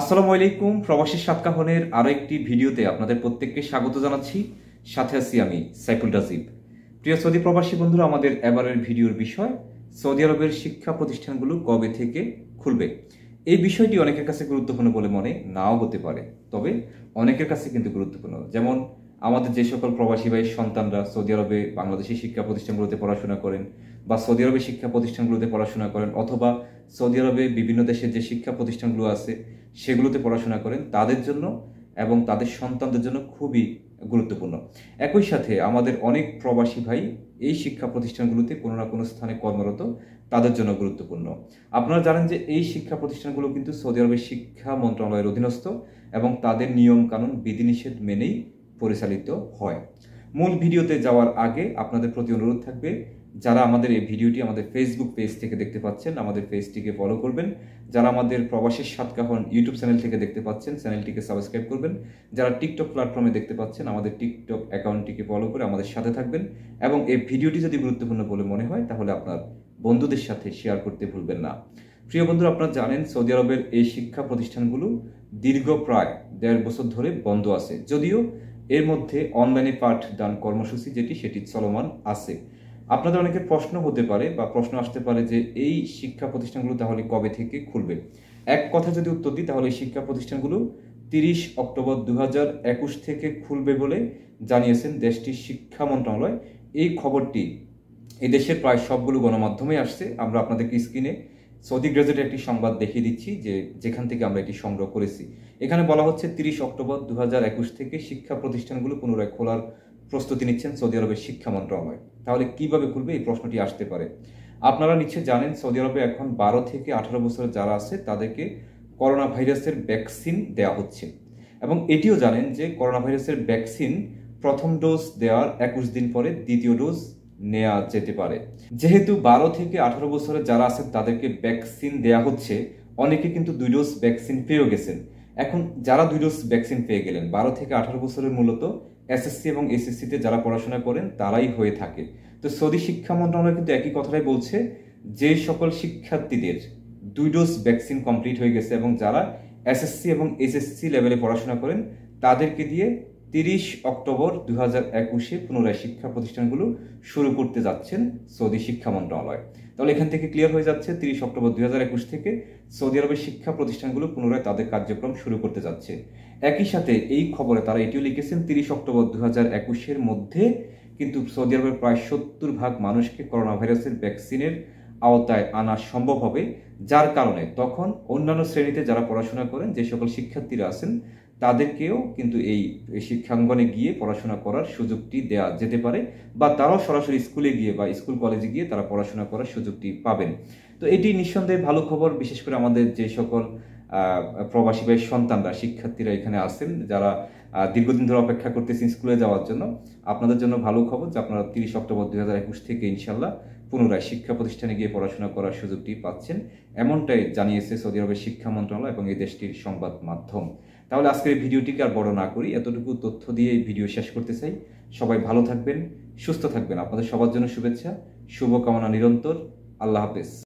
আসসালামু আলাইকুম প্রবাসী সাতকাহনের আরও একটি ভিডিওতে আপনাদের প্রত্যেককে স্বাগত জানাচ্ছি সাথে আছি আমি সাইফুল রাজিব প্রিয় সৌদি প্রবাসী বন্ধুরা আমাদের এবারের ভিডিওর বিষয় সৌদি আরবের শিক্ষা প্রতিষ্ঠানগুলো কবে থেকে খুলবে এই বিষয়টি অনেকের কাছে গুরুত্বপূর্ণ বলে মনে নাও হতে পারে তবে অনেকের কাছে কিন্তু গুরুত্বপূর্ণ যেমন আমাদের যে সকল প্রবাসী ভাই সন্তানরা সৌদি আরবে বাংলাদেশি শিক্ষা প্রতিষ্ঠানগুলোতে পড়াশোনা করেন বা সৌদি আরবে শিক্ষা প্রতিষ্ঠানগুলোতে পড়াশোনা করেন অথবা সৌদি আরবে বিভিন্ন দেশের যে শিক্ষা প্রতিষ্ঠানগুলো আছে সেগুলোতে পড়াশোনা করেন তাদের জন্য এবং তাদের সন্তানদের জন্য খুবই গুরুত্বপূর্ণ একই সাথে আমাদের অনেক প্রবাসী ভাই এই শিক্ষা প্রতিষ্ঠানগুলোতে কোনো না কোনো স্থানে কর্মরত তাদের জন্য গুরুত্বপূর্ণ আপনারা জানেন যে এই শিক্ষা প্রতিষ্ঠানগুলো কিন্তু সৌদি আরবের শিক্ষা মন্ত্রণালয়ের অধীনস্থ এবং তাদের নিয়মকানুন বিধিনিষেধ মেনেই পরিচালিত হয় মূল ভিডিওতে যাওয়ার আগে আপনাদের প্রতি অনুরোধ থাকবে যারা আমাদের এই ভিডিওটি আমাদের ফেসবুক পেজ থেকে দেখতে পাচ্ছেন আমাদের পেজটিকে ফলো করবেন যারা আমাদের প্রবাসের সাতকাহন ইউটিউব চ্যানেল থেকে দেখতে পাচ্ছেন চ্যানেলটিকে সাবস্ক্রাইব করবেন যারা টিকটক প্ল্যাটফর্মে দেখতে পাচ্ছেন আমাদের টিকটক অ্যাকাউন্টটিকে ফলো করে আমাদের সাথে থাকবেন এবং এই ভিডিওটি যদি গুরুত্বপূর্ণ বলে মনে হয় তাহলে আপনার বন্ধুদের সাথে শেয়ার করতে ভুলবেন না প্রিয় বন্ধুরা আপনারা জানেন সৌদি আরবের এই শিক্ষা প্রতিষ্ঠানগুলো দীর্ঘ প্রায় দেড় বছর ধরে বন্ধ আছে যদিও এর মধ্যে অনলাইনে পাঠদান কর্মসূচি যেটি সেটি চলমান আছে আপনাদের অনেকের প্রশ্ন হতে পারে বা প্রশ্ন আসতে পারে যে এই শিক্ষা প্রতিষ্ঠানগুলো তাহলে কবে থেকে খুলবে এক কথা যদি উত্তর দিই তাহলে এই শিক্ষা প্রতিষ্ঠানগুলো তিরিশ অক্টোবর দু একুশ থেকে খুলবে বলে জানিয়েছেন দেশটির শিক্ষা মন্ত্রণালয় এই খবরটি দেশের প্রায় সবগুলো গণমাধ্যমে আসছে আমরা আপনাদেরকে স্ক্রিনে সৌদি গ্রেজেটে একটি সংবাদ দেখিয়ে দিচ্ছি যে যেখান থেকে আমরা এটি সংগ্রহ করেছি এখানে বলা হচ্ছে তিরিশ অক্টোবর দু থেকে শিক্ষা প্রতিষ্ঠানগুলো পুনরায় খোলার প্রস্তুতি নিচ্ছেন সৌদি আরবের শিক্ষা মন্ত্রণালয় তাহলে কিভাবে খুলবে এই প্রশ্নটি আসতে পারে আপনারা নিশ্চয় জানেন সৌদি আরবে এখন বারো থেকে আঠারো বছরের যারা আছে তাদেরকে করোনা ভাইরাসের ভ্যাকসিন দেওয়া হচ্ছে এবং এটিও জানেন যে করোনা ভাইরাসের ভ্যাকসিন প্রথম ডোজ দেওয়ার একুশ দিন পরে দ্বিতীয় ডোজ নেওয়া যেতে পারে যেহেতু বারো থেকে আঠারো বছরের যারা আছে তাদেরকে ভ্যাকসিন দেওয়া হচ্ছে অনেকে কিন্তু দুই ডোজ ভ্যাকসিন পেয়েও গেছেন এখন যারা দুই ডোজ ভ্যাকসিন পেয়ে গেলেন বারো থেকে আঠারো বছরের মূলত এসএসসি এবং এসএসসিতে যারা পড়াশোনা করেন তারাই হয়ে থাকে তো সৌদি শিক্ষা মন্ত্রণালয় কিন্তু একই কথাটাই বলছে যে সকল শিক্ষার্থীদের দুই ডোজ ভ্যাকসিন কমপ্লিট হয়ে গেছে এবং যারা এসএসসি এবং এসএসসি লেভেলে পড়াশোনা করেন তাদেরকে দিয়ে তিরিশ অক্টোবর দু হাজার একুশে পুনরায় শিক্ষা প্রতিষ্ঠানগুলো শুরু করতে যাচ্ছেন সৌদি শিক্ষা মন্ত্রণালয় তাহলে এখান থেকে ক্লিয়ার হয়ে যাচ্ছে তিরিশ অক্টোবর দু হাজার একুশ থেকে সৌদি আরবের শিক্ষা প্রতিষ্ঠানগুলো পুনরায় তাদের কার্যক্রম শুরু করতে যাচ্ছে একই সাথে এই খবরে তারা এটিও লিখেছেন তিরিশ অক্টোবর দু হাজার একুশের মধ্যে কিন্তু সৌদি আরবের প্রায় সত্তর ভাগ মানুষকে করোনা ভাইরাসের ভ্যাকসিনের আওতায় আনা সম্ভব হবে যার কারণে তখন অন্যান্য শ্রেণীতে যারা পড়াশোনা করেন যে সকল শিক্ষার্থীরা আছেন তাদেরকেও কিন্তু এই শিক্ষাঙ্গনে গিয়ে পড়াশোনা করার সুযোগটি দেয়া যেতে পারে বা তারাও সরাসরি স্কুলে গিয়ে বা স্কুল কলেজে গিয়ে তারা পড়াশোনা করার সুযোগটি পাবেন তো এটি নিঃসন্দেহে ভালো খবর বিশেষ করে আমাদের যে সকল প্রবাসী বা সন্তানরা শিক্ষার্থীরা এখানে আসেন যারা দীর্ঘদিন ধরে অপেক্ষা করতেছেন স্কুলে যাওয়ার জন্য আপনাদের জন্য ভালো খবর যে আপনারা তিরিশ অক্টোবর দুই থেকে ইনশাল্লাহ পুনরায় শিক্ষা প্রতিষ্ঠানে গিয়ে পড়াশোনা করার সুযোগটি পাচ্ছেন এমনটাই জানিয়েছে সৌদি আরবের শিক্ষা মন্ত্রণালয় এবং এই দেশটির সংবাদ মাধ্যম তাহলে আজকের এই ভিডিওটিকে আর বড় না করি এতটুকু তথ্য দিয়ে এই ভিডিও শেষ করতে চাই সবাই ভালো থাকবেন সুস্থ থাকবেন আপনাদের সবার জন্য শুভেচ্ছা শুভকামনা নিরন্তর আল্লাহ হাফেজ